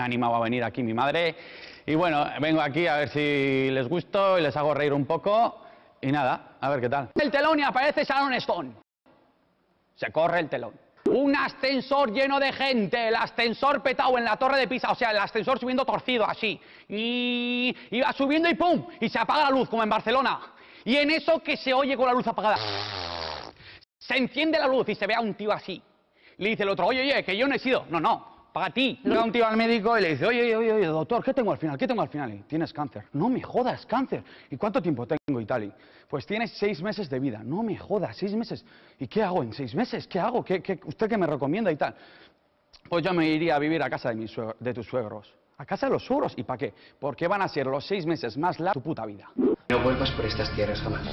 me ha animado a venir aquí mi madre. Y bueno, vengo aquí a ver si les gusto y les hago reír un poco. Y nada, a ver qué tal. El telón y aparece Sharon Stone. Se corre el telón. Un ascensor lleno de gente, el ascensor petado en la torre de Pisa, o sea, el ascensor subiendo torcido así. Y, y va subiendo y ¡pum! Y se apaga la luz, como en Barcelona. Y en eso que se oye con la luz apagada. Se enciende la luz y se ve a un tío así. Le dice el otro, oye, oye, que yo no he sido. No, no, para ti. Llega un tío al médico y le dice, oye, oye, oye, doctor, ¿qué tengo al final? ¿Qué tengo al final? Y, tienes cáncer. No me jodas, cáncer. ¿Y cuánto tiempo tengo y tal? pues tienes seis meses de vida. No me jodas, seis meses. ¿Y qué hago en seis meses? ¿Qué hago? ¿Qué, usted qué me recomienda y tal? Pues yo me iría a vivir a casa de, tus suegros. ¿A casa de los suegros? ¿Y para qué? Porque van a ser los seis meses más largos tu puta vida. No vuelvas por estas tierras jamás.